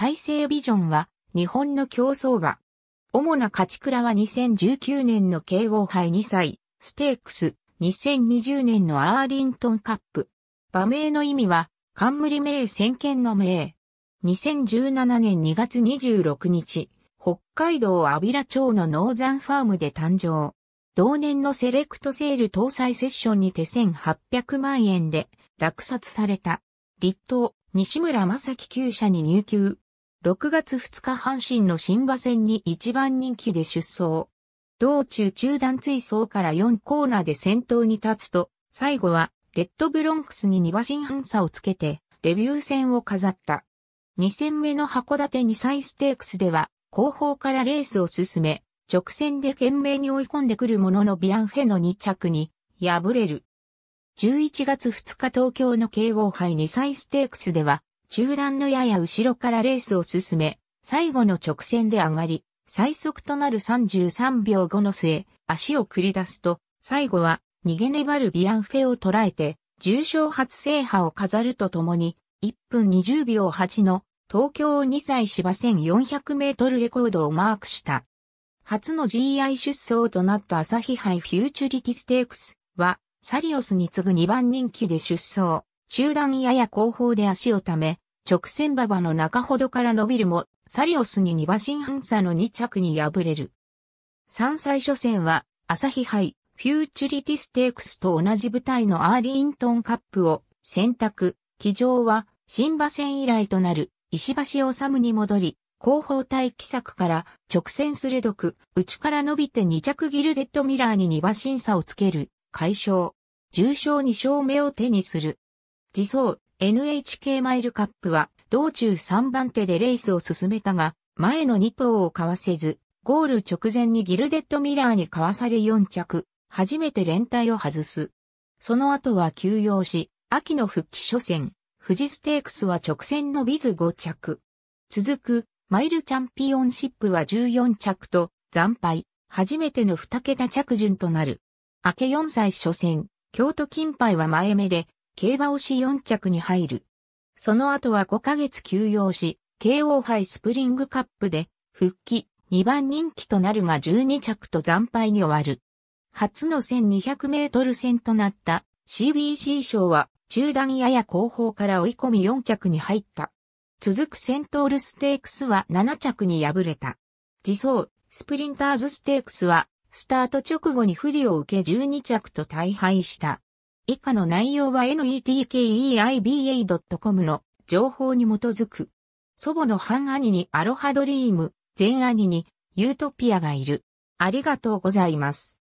体制ビジョンは日本の競争馬。主な勝ち倉は2019年の慶応杯2歳、ステークス、2020年のアーリントンカップ。馬名の意味は、冠名先見の名。2017年2月26日、北海道安平町のノーザンファームで誕生。同年のセレクトセール搭載セッションにて1800万円で落札された。立東、西村正樹厩舎に入球。6月2日阪神の新馬戦に一番人気で出走。道中中段追走から4コーナーで先頭に立つと、最後はレッドブロンクスに2馬身半差をつけてデビュー戦を飾った。2戦目の函館2歳ステークスでは後方からレースを進め、直線で懸命に追い込んでくるもののビアンフェの2着に敗れる。11月2日東京の KO 杯2歳ステークスでは中段のやや後ろからレースを進め、最後の直線で上がり、最速となる33秒後の末、足を繰り出すと、最後は逃げ粘るビアンフェを捉えて、重賞初制覇を飾るとともに、1分20秒8の東京2歳芝1400メートルレコードをマークした。初の GI 出走となった朝日杯フューチュリティステークスは、サリオスに次ぐ2番人気で出走。中段やや後方で足をため、直線馬場の中ほどから伸びるも、サリオスに2馬身半差の2着に敗れる。3歳初戦は、朝日杯、フューチュリティステークスと同じ舞台のアーリントンカップを選択、騎乗は、新馬戦以来となる、石橋治に戻り、後方対規策から直線鋭く、内から伸びて2着ギルデッドミラーに2馬身差をつける、解消。重賞2勝目を手にする。自走 NHK マイルカップは道中3番手でレースを進めたが、前の2頭をかわせず、ゴール直前にギルデッドミラーにかわされ4着、初めて連帯を外す。その後は休養し、秋の復帰初戦、富士ステークスは直線のビズ5着。続く、マイルチャンピオンシップは14着と、惨敗、初めての2桁着順となる。明け4歳初戦、京都金杯は前目で、競馬押し4着に入る。その後は5ヶ月休養し、KO 杯スプリングカップで復帰2番人気となるが12着と惨敗に終わる。初の1200メートル戦となった CBC 賞は中段やや後方から追い込み4着に入った。続くセントールステークスは7着に敗れた。自走、スプリンターズステークスはスタート直後に不利を受け12着と大敗した。以下の内容は netkeiba.com の情報に基づく。祖母の半兄にアロハドリーム、全兄にユートピアがいる。ありがとうございます。